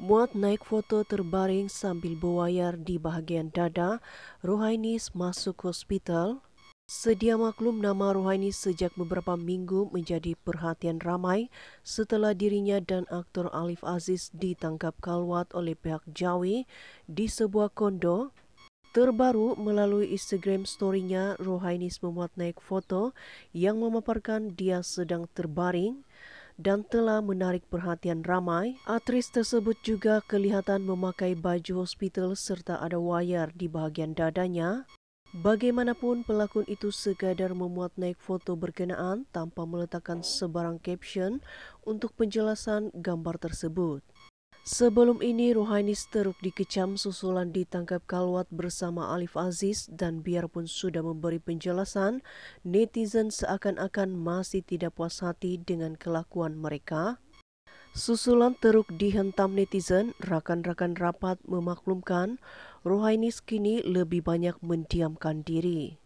Muat naik foto terbaring sambil berwayar di bahagian dada, Rohainis masuk hospital. Sedia maklum nama Rohainis sejak beberapa minggu menjadi perhatian ramai setelah dirinya dan aktor Alif Aziz ditangkap kalwat oleh pihak Jawi di sebuah kondo Terbaru melalui Instagram story-nya, Rohainis memuat naik foto yang memaparkan dia sedang terbaring dan telah menarik perhatian ramai, aktris tersebut juga kelihatan memakai baju hospital serta ada wayar di bahagian dadanya. Bagaimanapun pelakon itu sekadar memuat naik foto berkenaan tanpa meletakkan sebarang caption untuk penjelasan gambar tersebut. Sebelum ini, Rohani teruk dikecam susulan ditangkap Kalwat bersama Alif Aziz dan biarpun sudah memberi penjelasan, netizen seakan-akan masih tidak puas hati dengan kelakuan mereka. Susulan Teruk dihentam netizen, rakan-rakan rapat memaklumkan Rohainis kini lebih banyak mendiamkan diri.